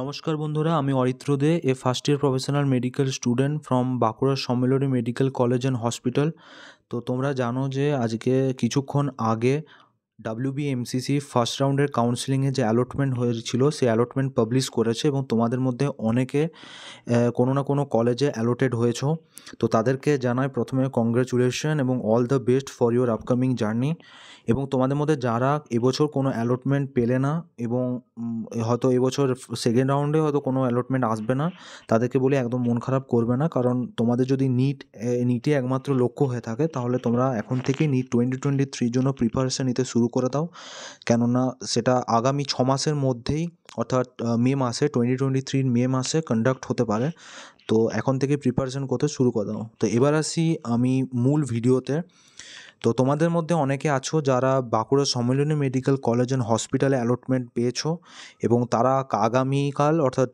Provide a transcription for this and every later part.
নমস্কার বন্ধুরা আমি Aritra De a first year professional medical student from Bankura Sammilani medical college and hospital তো তোমরা জানো যে আজকে কিছুক্ষণ আগে ডাব্লিউবিএমসিসি ফার্স্ট রাউন্ডের কাউন্সিলিংয়ে যে অ্যালটমেন্ট হয়েছিল সে অ্যালটমেন্ট পাবলিশ করেছে এবং তোমাদের মধ্যে অনেকে কোনো না কোনো কলেজে অ্যালোটেড হয়েছো তো তাদেরকে জানাই প্রথমে কংগ্রেচুলেশন এবং all the best for your upcoming journey এবং তোমাদের মধ্যে যারা এবছর কোনো অ্যালটমেন্ট পেলে না এবং হয়তো এবছর সেকেন্ড রাউন্ডে হয়তো কোনো অ্যালটমেন্ট আসবে না তাদেরকে বলে একদম মন খারাপ করবে না কারণ তোমাদের যদি নিট নিটে একমাত্র লক্ষ্য হয়ে থাকে তাহলে তোমরা এখন থেকে নিট টোয়েন্টি টোয়েন্টি থ্রির জন্য প্রিপারেশান নিতে শুরু শুরু করে দাও কেননা সেটা আগামী ছ মাসের মধ্যেই অর্থাৎ মে মাসে টোয়েন্টি টোয়েন্টি থ্রির মে মাসে কন্ডাক্ট হতে পারে তো এখন থেকে প্রিপারেশন করতে শুরু করে দাও তো এবার আসি আমি মূল ভিডিওতে তো তোমাদের মধ্যে অনেকে আছো যারা Bankura Sammilani medical college and হসপিটালে অ্যালটমেন্ট পেয়েছো এবং তারা আগামীকাল অর্থাৎ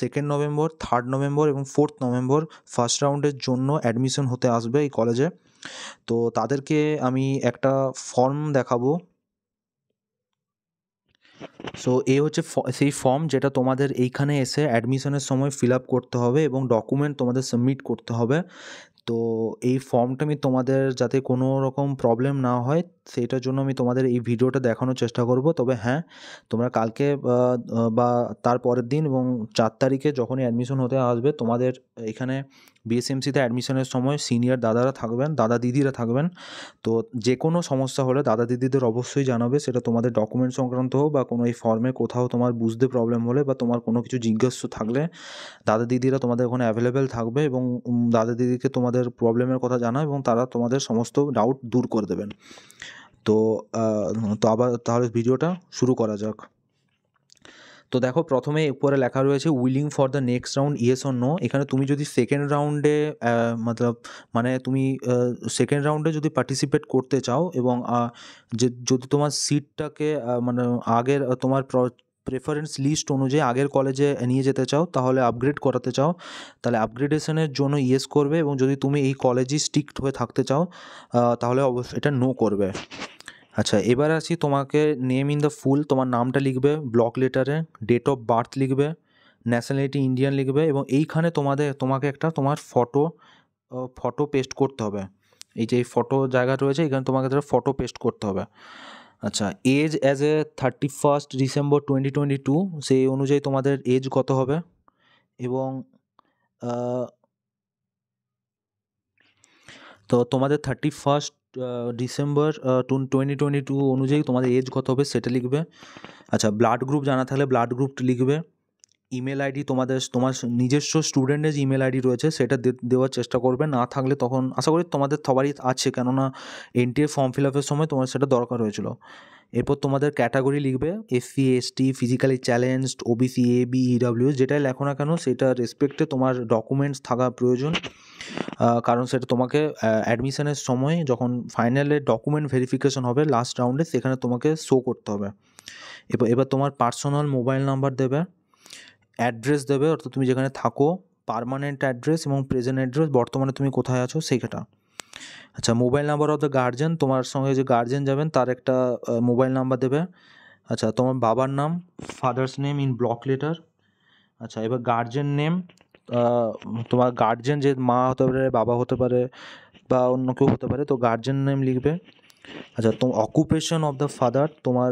সেকেন্ড নভেম্বর থার্ড নভেম্বর এবং ফোর্থ নভেম্বর ফার্স্ট রাউন্ডের জন্য অ্যাডমিশন হতে আসবে এই কলেজে তো তাদেরকে আমি একটা ফর্ম দেখাবো সো এ হচ্ছে সেই ফর্ম যেটা তোমাদের এইখানে এসে অ্যাডমিশনের সময় ফিল আপ করতে হবে এবং ডকুমেন্ট তোমাদের সাবমিট করতে হবে তো এই ফর্মটা আমি তোমাদের যাতে কোনো রকম প্রবলেম না হয় সেটার জন্য আমি তোমাদের এই ভিডিওটা দেখানোর চেষ্টা করব তবে হ্যাঁ তোমরা কালকে বা তার পরের দিন এবং চার তারিখে যখনই অ্যাডমিশন হতে আসবে তোমাদের এখানে বিএসএমসিতে অ্যাডমিশনের সময় সিনিয়র দাদারা থাকবেন দাদা দিদিরা থাকবেন তো যে কোনো সমস্যা হলে দাদা দিদিদের অবশ্যই জানাবে সেটা তোমাদের ডকুমেন্ট সংক্রান্ত হোক বা কোনো এই ফর্মে কোথাও তোমার বুঝতে প্রবলেম হলে বা তোমার কোনো কিছু জিজ্ঞাসা থাকলে দাদা দিদিরা তোমাদের ওখানে অ্যাভেলেবেল থাকবে এবং দাদা দিদিকে তোমাদের তোমাদের প্রবলেমের কথা জানাও এবং তারা তোমাদের সমস্ত ডাউট দূর করে দেবেন তো তো আবার তাহলে ভিডিওটা শুরু করা যাক তো দেখো প্রথমে উপরে লেখা রয়েছে willing for the next round yes or no এখানে তুমি যদি সেকেন্ড রাউন্ডে মতলব মানে তুমি সেকেন্ড রাউন্ডে যদি পার্টিসিপেট করতে চাও এবং যদি তোমার সিটটাকে মানে আগের তোমার প্রেফারেন্স লিস্ট অনুযায়ী আগের কলেজে নিয়ে যেতে চাও তাহলে আপগ্রেড করাতে চাও তাহলে আপগ্রেডেশনের জন্য ইয়েস করবে এবং যদি তুমি এই কলেজই স্ট্রিক্ট হয়ে থাকতে চাও তাহলে অবশ্যই এটা নো করবে আচ্ছা এবার আসি তোমাকে নেম ইন দ্য ফুল তোমার নামটা লিখবে ব্লক লেটারে ডেট অফ বার্থ লিখবে ন্যাশনালিটি ইন্ডিয়ান লিখবে এবং এইখানে তোমাদের তোমাকে একটা তোমার ফটো ফটো পেস্ট করতে হবে এই যে এই ফটো জায়গা রয়েছে এখানে তোমাকে ধরো ফটো পেস্ট করতে হবে আচ্ছা age as a thirty first December twenty twenty two সেই অনুযায়ী তোমাদের এজ কত হবে এবং তো তোমাদের thirty first December twenty twenty two অনুযায়ী তোমাদের এজ কত হবে সেটা লিখবে আচ্ছা ব্লাড গ্রুপ জানা থাকলে ব্লাড গ্রুপ লিখবে ইমেল আইডি তোমাদের তোমার নিজস্ব স্টুডেন্টের যে ইমেল আইডি রয়েছে সেটা দেওয়ার চেষ্টা করবে না থাকলে তখন আশা করি তোমাদের সবারই আছে কেননা এনটিএ ফর্ম ফিল আপের সময় তোমার সেটা দরকার হয়েছিল এরপর তোমাদের ক্যাটাগরি লিখবে SC ST physically challenged OBC A B EW যেটাই লেখো না কেন সেটা রেসপেক্টে তোমার ডকুমেন্টস থাকা প্রয়োজন কারণ সেটা তোমাকে অ্যাডমিশনের সময় যখন ফাইনালে ডকুমেন্ট ভেরিফিকেশন হবে লাস্ট রাউন্ডে সেখানে তোমাকে শো করতে হবে এবার এবার তোমার পার্সোনাল মোবাইল নাম্বার দেবে অ্যাড্রেস দেবে অর্থাৎ তুমি যেখানে থাকো পারমানেন্ট অ্যাড্রেস এবং প্রেজেন্ট অ্যাড্রেস বর্তমানে তুমি কোথায় আছো সেটা আচ্ছা mobile number of the guardian তোমার সঙ্গে যে গার্জেন যাবেন তার একটা মোবাইল নাম্বার দেবে আচ্ছা তোমার বাবার নাম father's name in block letter আচ্ছা এবার গার্জেন নেম তোমার গার্জেন যে মা হতে পারে বাবা হতে পারে বা অন্য কেউ হতে পারে তো গার্জেন নেম লিখবে আচ্ছা তো অকুপেশন অফ দ্য ফাদার তোমার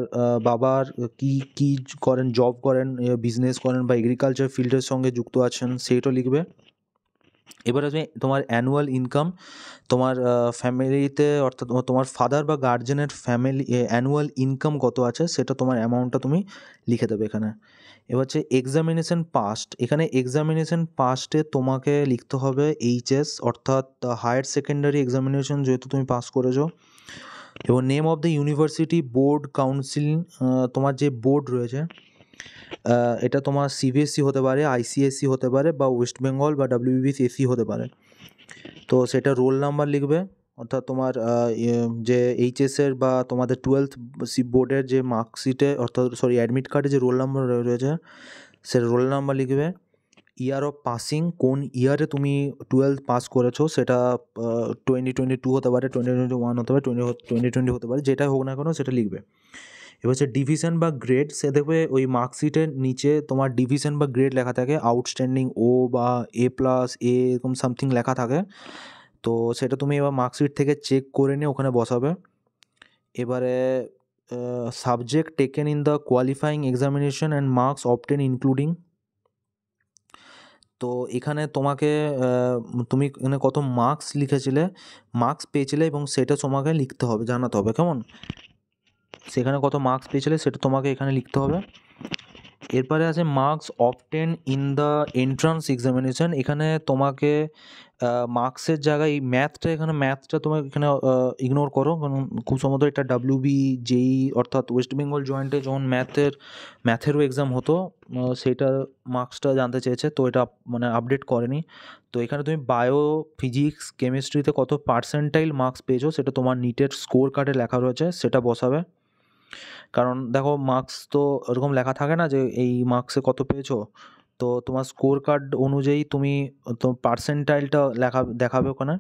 বাবার কি কি করেন জব করেন বিজনেস করেন বা এগ্রিকালচার ফিল্ডের সঙ্গে যুক্ত আছেন সেইটাও লিখবে এবার আসবে তোমার অ্যানুয়াল ইনকাম তোমার ফ্যামিলিতে অর্থাৎ তোমার ফাদার বা গার্জেনের ফ্যামিলি অ্যানুয়াল ইনকাম কত আছে সেটা তোমার অ্যামাউন্টটা তুমি লিখে দেবে এখানে এবার হচ্ছে এক্সামিনেশন পাস্ট এখানে এক্সামিনেশন পাস্টে তোমাকে লিখতে হবে এইচএস অর্থাৎ হায়ার সেকেন্ডারি এক্সামিনেশন যেহেতু তুমি পাস করেছো এবং name of the university board council তোমার যে বোর্ড রয়েছে এটা তোমার সিবিএসসি e হতে পারে আইসিএসসি e হতে পারে বা ওয়েস্ট বেঙ্গল বা ডাব্লিউবিসিএসসি হতে পারে তো সেটা রোল নাম্বার লিখবে অর্থাৎ তোমার ইয়ে, যে এইচএসের বা তোমাদের টুয়েলথ বোর্ডের যে মার্কশিটে অর্থাৎ সরি অ্যাডমিট কার্ডে যে রোল নাম্বার রয়েছে সে রোল নাম্বার লিখবে ইয়ার অফ পাসিং কোন ইয়ারে তুমি টুয়েলভ পাস করেছো সেটা টোয়েন্টি টোয়েন্টি টু হতে পারে টোয়েন্টি টোয়েন্টি ওয়ান হতে পারে টোয়েন্টি টোয়েন্টি টোয়েন্টি হতে পারে যেটা হোক না কেন সেটা লিখবে এবার সে ডিভিশন বা গ্রেড সে দেখবে ওই মার্কশিটের নিচে তোমার ডিভিশন বা গ্রেড লেখা থাকে আউটস্ট্যান্ডিং ও বা এ প্লাস এ এরকম সামথিং লেখা থাকে তো সেটা তুমি এবার মার্কশিট থেকে চেক করে নিয়ে ওখানে বসাবে এবারে subject taken in the qualifying examination and marks obtained including তো এখানে তোমাকে তুমি এখানে কত মার্কস লিখেছিলে মার্কস পেয়েছিলে এবং সেটা তোমাকে লিখতে হবে জানাতে হবে কেমন সেখানে কত মার্কস পেয়েছিলে সেটা তোমাকে এখানে লিখতে হবে এরপরে আছে marks obtained in the entrance examination এখানে তোমাকে মার্কসের জায়গায় এই ম্যাথটা এখানে ম্যাথটা তোমার এখানে ইগনোর করো কারণ খুব সম্ভবত এটা ডাব্লিউ বি জেই অর্থাৎ ওয়েস্ট বেঙ্গল জয়েন্টে যখন ম্যাথের ম্যাথেরও এক্সাম হতো সেটা মার্কসটা জানতে চেয়েছে তো এটা মানে আপডেট করেনি তো এখানে তুমি বায়ো ফিজিক্স কেমিস্ট্রিতে কত পার্সেন্টাইল মার্কস পেয়েছো সেটা তোমার নিটের স্কোর কার্ডে লেখা রয়েছে সেটা বসাবে কারণ দেখো মার্কস তো এরকম লেখা থাকে না যে এই মার্কসে কত পেয়েছো তো তোমার স্কোর কার্ড অনুযায়ী তুমি তো পার্সেন্টাইলটা লেখা দেখাবে ওখানে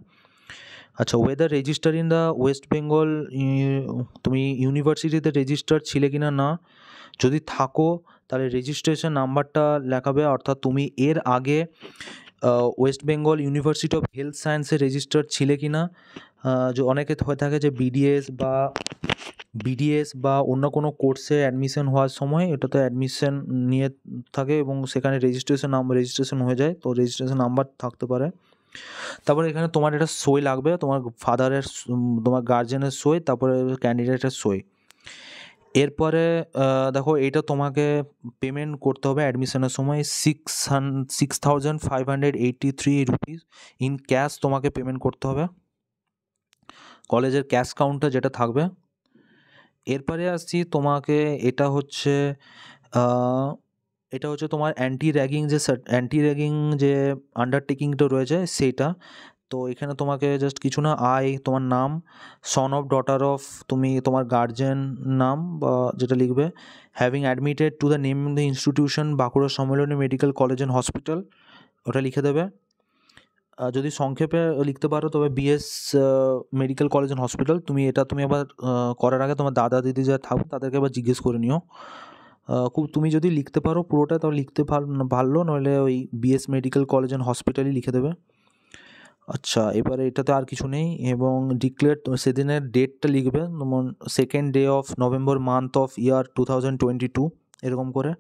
আচ্ছা whether register in the West Bengal তুমি ইউনিভার্সিটিতে রেজিস্টার ছিলে কি না না যদি থাকো তাহলে রেজিস্ট্রেশন নাম্বারটা লেখাবে অর্থাৎ তুমি এর আগে West Bengal university of health সায়েন্সে রেজিস্টার ছিলে কি না যে অনেকে হয়ে থাকে যে বিডিএস বা বিডিএস বা অন্য কোনো কোর্সে অ্যাডমিশন হওয়ার সময় এটাতে অ্যাডমিশন নিয়ে থাকে এবং সেখানে রেজিস্ট্রেশন নাম রেজিস্ট্রেশন হয়ে যায় তো রেজিস্ট্রেশন নাম্বার থাকতে পারে তারপরে এখানে তোমার এটা সই লাগবে তোমার ফাদারের তোমার গার্জেনের সই তারপরে ক্যান্ডিডেটের সই এরপরে দেখো এটা তোমাকে পেমেন্ট করতে হবে অ্যাডমিশনের সময় six six thousand five hundred eighty three rupees in cash তোমাকে পেমেন্ট করতে হবে কলেজের ক্যাশ কাউন্টার যেটা থাকবে এরপরে আসছি তোমাকে এটা হচ্ছে এটা হচ্ছে তোমার অ্যান্টি র্যাগিং যে অ্যান্টি র্যাগিং যে আন্ডারটেকিংটা রয়েছে সেইটা তো এখানে তোমাকে জাস্ট কিছু না আই তোমার নাম সন অফ ডটার অফ তুমি তোমার গার্জেন নাম বা যেটা লিখবে having admitted to the name the institution Bankura Sammilani medical college and hospital ওটা লিখে দেবে যদি সংক্ষেপে লিখতে পারো তবে BS medical college and hospital তুমি এটা তুমি আবার করার আগে তোমার দাদা দিদি যা থাকো তাদেরকে আবার জিজ্ঞেস করে নিও খুব তুমি যদি লিখতে পারো পুরোটা তাহলে লিখতে ভালো নইলে ওই বিএস মেডিকেল কলেজ অ্যান্ড হসপিটালই লিখে দেবে আচ্ছা এবারে এটাতে আর কিছু নেই এবং ডিক্লেয়ার সেদিনের ডেটটা লিখবে যেমন second day of November month of year two thousand twenty two এরকম করে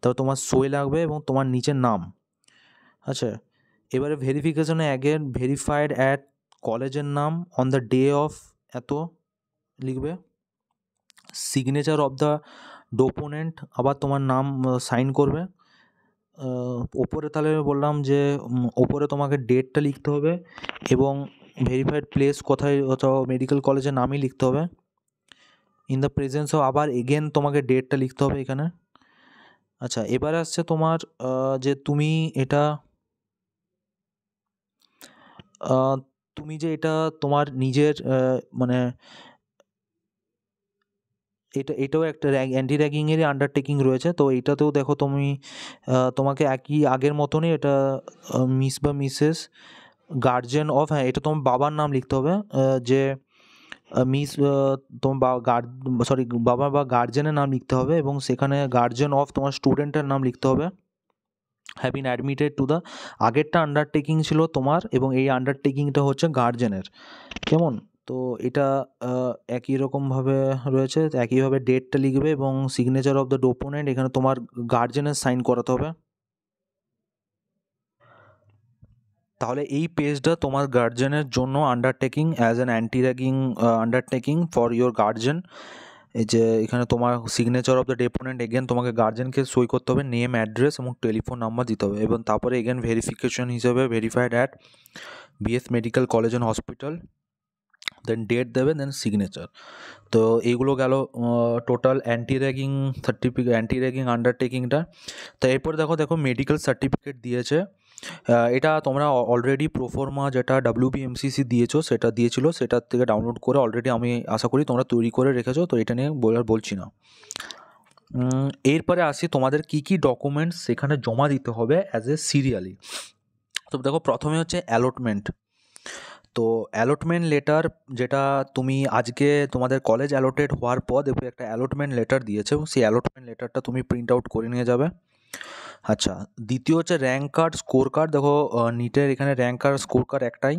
তারপর তোমার সই লাগবে এবং তোমার নিচের নাম আচ্ছা এবারে ভেরিফিকেশনে অ্যাগেন ভেরিফাইড অ্যাট কলেজের নাম অন দ্য ডে অফ এত লিখবে সিগনেচার অফ দ্য ডোপোনেন্ট আবার তোমার নাম সাইন করবে ওপরে তাহলে বললাম যে ওপরে তোমাকে ডেটটা লিখতে হবে এবং ভেরিফাইড প্লেস কোথায় অথবা মেডিকেল কলেজের নামই লিখতে হবে ইন দ্য প্রেজেন্স অফ আবার এগেন তোমাকে ডেটটা লিখতে হবে এখানে আচ্ছা এবার আসছে তোমার যে তুমি এটা তুমি যে এটা তোমার নিজের মানে এটা এটাও একটা র‍্যাগ অ্যান্টি র্যাগিংয়েরই আন্ডারটেকিং রয়েছে। তো এটাতেও দেখো তুমি তোমাকে একই আগের মতনই এটা মিস বা মিসেস গার্জেন অফ হ্যাঁ এটা তোমার বাবার নাম লিখতে হবে যে মিস তোমার বা গার্ড সরি বাবা বা গার্জেনের নাম লিখতে হবে এবং সেখানে গার্জেন অফ তোমার স্টুডেন্টের নাম লিখতে হবে have been admitted to the আগেরটা আন্ডারটেকিং ছিল তোমার এবং এই আন্ডারটেকিংটা হচ্ছে গার্জেনের কেমন তো এটা একই রকমভাবে রয়েছে একইভাবে ডেটটা লিখবে এবং সিগনেচার অফ দ্য ডোপোনেন্ট এখানে তোমার গার্জেনের সাইন করাতে হবে তাহলে এই পেজটা তোমার গার্জেনের জন্য undertaking as an anti ragging undertaking for your guardian যে এখানে তোমার signature of the deponent again তোমাকে গার্জেনকে সই করতে হবে নেম অ্যাড্রেস এবং টেলিফোন নাম্বার দিতে হবে এবং তারপরে এগেন ভেরিফিকেশন হিসেবে verified at BS medical college and hospital then date দেবে দেন সিগনেচার তো এইগুলো গেল total anti ragging certificate anti ragging আন্ডারটেকিংটা তো এরপর দেখো দেখো মেডিকেল সার্টিফিকেট দিয়েছে এটা তোমরা অলরেডি প্রোফর্মা যেটা ডাব্লিউবিএমসিসি দিয়েছো সেটা দিয়েছিলো সেটার থেকে ডাউনলোড করে অলরেডি আমি আশা করি তোমরা তৈরি করে রেখেছো তো এটা নিয়ে বলার বলছি না এরপরে আসি তোমাদের কি কি ডকুমেন্টস সেখানে জমা দিতে হবে অ্যাজ এ সিরিয়ালি তো দেখো প্রথমে হচ্ছে অ্যালটমেন্ট তো অ্যালটমেন্ট লেটার যেটা তুমি আজকে তোমাদের কলেজ অ্যালোটেড হওয়ার পর দেখবে একটা অ্যালটমেন্ট লেটার দিয়েছে সেই অ্যালটমেন্ট লেটারটা তুমি প্রিন্ট আউট করে নিয়ে যাবে আচ্ছা দ্বিতীয় হচ্ছে র্যাঙ্ক কার্ড স্কোর কার্ড দেখো নিটের এখানে র্যাঙ্ক কার্ড স্কোর কার্ড একটাই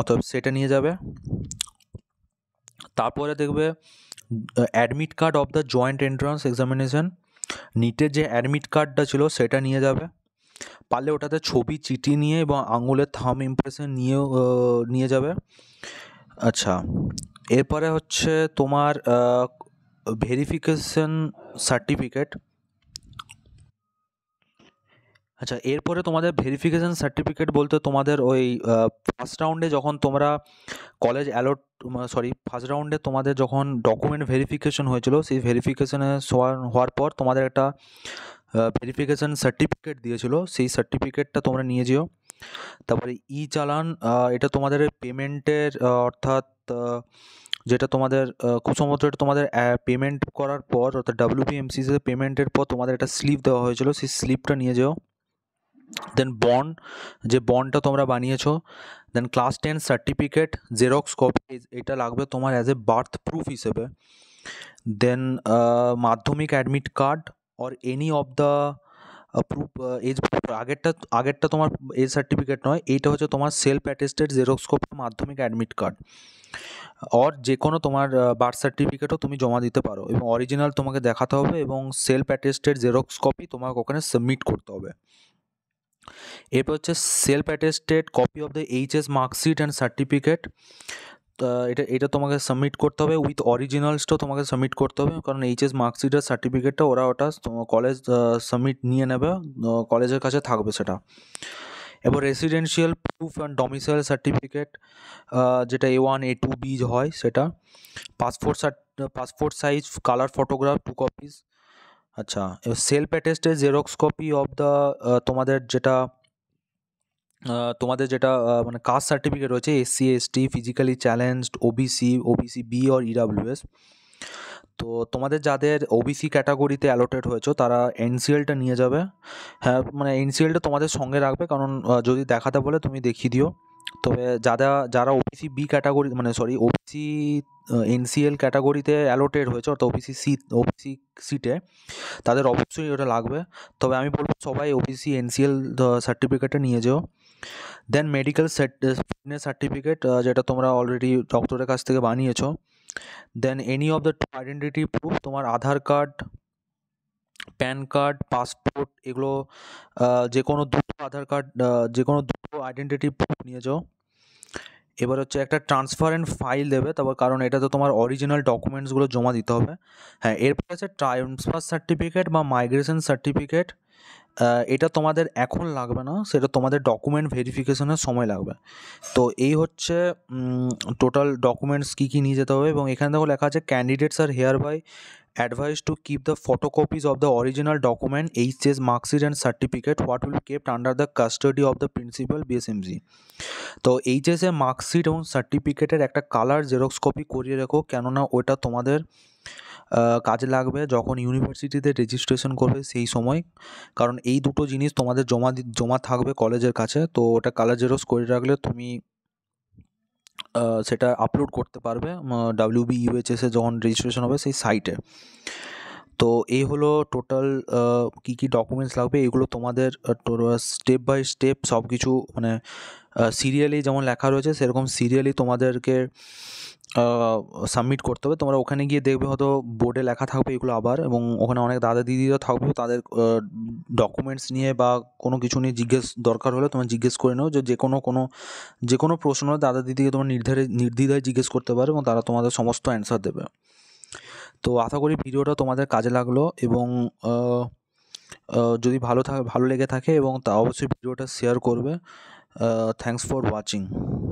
অতএব সেটা নিয়ে যাবে তারপরে দেখবে admit card of the joint entrance examination নিটের যে অ্যাডমিট কার্ডটা ছিল সেটা নিয়ে যাবে পারলে ওটাতে ছবি চিঠি নিয়ে এবং আঙুলের থাম ইমপ্রেশন নিয়েও নিয়ে যাবে আচ্ছা এরপরে হচ্ছে তোমার ভেরিফিকেশন সার্টিফিকেট আচ্ছা এরপরে তোমাদের ভেরিফিকেশান সার্টিফিকেট বলতে তোমাদের ওই ফার্স্ট রাউন্ডে যখন তোমরা কলেজ অ্যালট সরি ফার্স্ট রাউন্ডে তোমাদের যখন ডকুমেন্ট ভেরিফিকেশন হয়েছিল সেই ভেরিফিকেশানে হওয়ার পর তোমাদের একটা ভেরিফিকেশান সার্টিফিকেট দিয়েছিল সেই সার্টিফিকেটটা তোমরা নিয়ে যেও তারপরে ই চালান এটা তোমাদের পেমেন্টের অর্থাৎ যেটা তোমাদের কুসমত এটা তোমাদের পেমেন্ট করার পর অর্থাৎ ডাব্লিউপিএমসিসিতে পেমেন্টের পর তোমাদের একটা স্লিপ দেওয়া হয়েছিল সেই স্লিপটা নিয়ে যেও দেন বন্ড যে বন্ডটা তোমরা বানিয়েছো then class ten certificate Xerox copy এটা লাগবে তোমার অ্যাজ এ বার্থ প্রুফ হিসেবে then Madhyamik admit card or any of the proof age আগেরটা আগেরটা তোমার এজ সার্টিফিকেট নয় এইটা হচ্ছে তোমার self attested Xerox copy Madhyamik admit card or যে কোনো তোমার বার্থ সার্টিফিকেটও তুমি জমা দিতে পারো এবং অরিজিনাল তোমাকে দেখাতে হবে এবং সেলফ অ্যাটেস্টেড জেরক্স কপি তোমাকে ওখানে সাবমিট করতে হবে এরপর হচ্ছে self attested copy of the HS marksheet and certificate এটা এটা তোমাকে সাবমিট করতে হবে উইথ অরিজিনালসটাও তোমাকে সাবমিট করতে হবে কারণ এইচএস মার্কশিটের সার্টিফিকেটটা ওরা ওটা কলেজ সাবমিট নিয়ে নেবে কলেজের কাছে থাকবে সেটা এবার residential proof and domicile certificate যেটা A one A two B হয় সেটা passport passport size colour photograph two copies আচ্ছা self attested Xerox copy of the তোমাদের যেটা তোমাদের যেটা মানে কাস্ট সার্টিফিকেট রয়েছে SC ST physically challenged OBC OBC B or EWS তো তোমাদের যাদের ওবিসি ক্যাটাগরিতে অ্যালোটেড হয়েছে তারা এনসিএলটা নিয়ে যাবে হ্যাঁ মানে এনসিএলটা তোমাদের সঙ্গে রাখবে কারণ যদি দেখাতে বলে তুমি দেখিয়ে দিও তবে যারা যারা ওবিসি বি ক্যাটাগরি মানে সরি ওবিসি এনসিএল ক্যাটাগরিতে অ্যালোটেড হয়েছে অর্থাৎ ওবিসি সি ওবিসি সিটে তাদের অবশ্যই ওটা লাগবে তবে আমি বলবো সবাই ওবিসি এনসিএল সার্টিফিকেটটা নিয়ে যেও দেন মেডিকেল ফিটনেস সার্টিফিকেট যেটা তোমরা অলরেডি ডক্টরের কাছ থেকে বানিয়েছো then any of the two identity proof তোমার Aadhaar card PAN card passport এগুলো যে কোনো দুটো আধার কার্ড যে কোনো দুটো আইডেন্টিটি প্রুফ নিয়ে যাও এবার হচ্ছে একটা ট্রান্সফারেন্ট ফাইল দেবে তারপর কারণ এটা তো তোমার অরিজিনাল ডকুমেন্টসগুলো জমা দিতে হবে হ্যাঁ এরপর আছে ট্রান্সফার সার্টিফিকেট বা মাইগ্রেশন সার্টিফিকেট এটা তোমাদের এখন লাগবে না সেটা তোমাদের ডকুমেন্ট ভেরিফিকেশনের সময় লাগবে তো এই হচ্ছে টোটাল ডকুমেন্টস কী কী নিয়ে যেতে হবে এবং এখানে দেখো লেখা আছে candidates are here by advice to keep the photocopies of the original document HS marksheet and certificate what will be kept under the custody of the principal BSMC. তো এইচএসএ মার্কশিট এবং সার্টিফিকেটের একটা কালার জেরক্স কপি করিয়ে রেখো কেননা ওটা তোমাদের কাজে লাগবে যখন ইউনিভার্সিটিতে রেজিস্ট্রেশন করবে সেই সময় কারণ এই দুটো জিনিস তোমাদের জমা জমা থাকবে কলেজের কাছে তো ওটা কালার জেরক্স করে রাখলে তুমি সেটা আপলোড করতে পারবে ডাব্লিউ বি ইউএচএসে যখন রেজিস্ট্রেশন হবে সেই সাইটে তো এই হলো টোটাল কী কী ডকুমেন্টস লাগবে এগুলো তোমাদের স্টেপ বাই স্টেপ সব কিছু মানে সিরিয়ালি যেমন লেখা রয়েছে সেরকম সিরিয়ালি তোমাদেরকে সাবমিট করতে হবে তোমরা ওখানে গিয়ে দেখবে হয়তো বোর্ডে লেখা থাকবে এগুলো আবার এবং ওখানে অনেক দাদা দিদিরা থাকবে তাদের ডকুমেন্টস নিয়ে বা কোনো কিছু নিয়ে জিজ্ঞেস দরকার হলে তোমার জিজ্ঞেস করে নাও যে কোনো কোনো যে কোনো প্রশ্ন দাদা দিদিকে তোমার নির্ধারে নির্দ্বিধায় জিজ্ঞেস করতে পারো এবং তারা তোমাদের সমস্ত অ্যান্সার দেবে তো আশা করি ভিডিওটা তোমাদের কাজে লাগলো এবং যদি ভালো থাকে ভালো লেগে থাকে এবং তা অবশ্যই ভিডিওটা শেয়ার করবে Uh, thanks for watching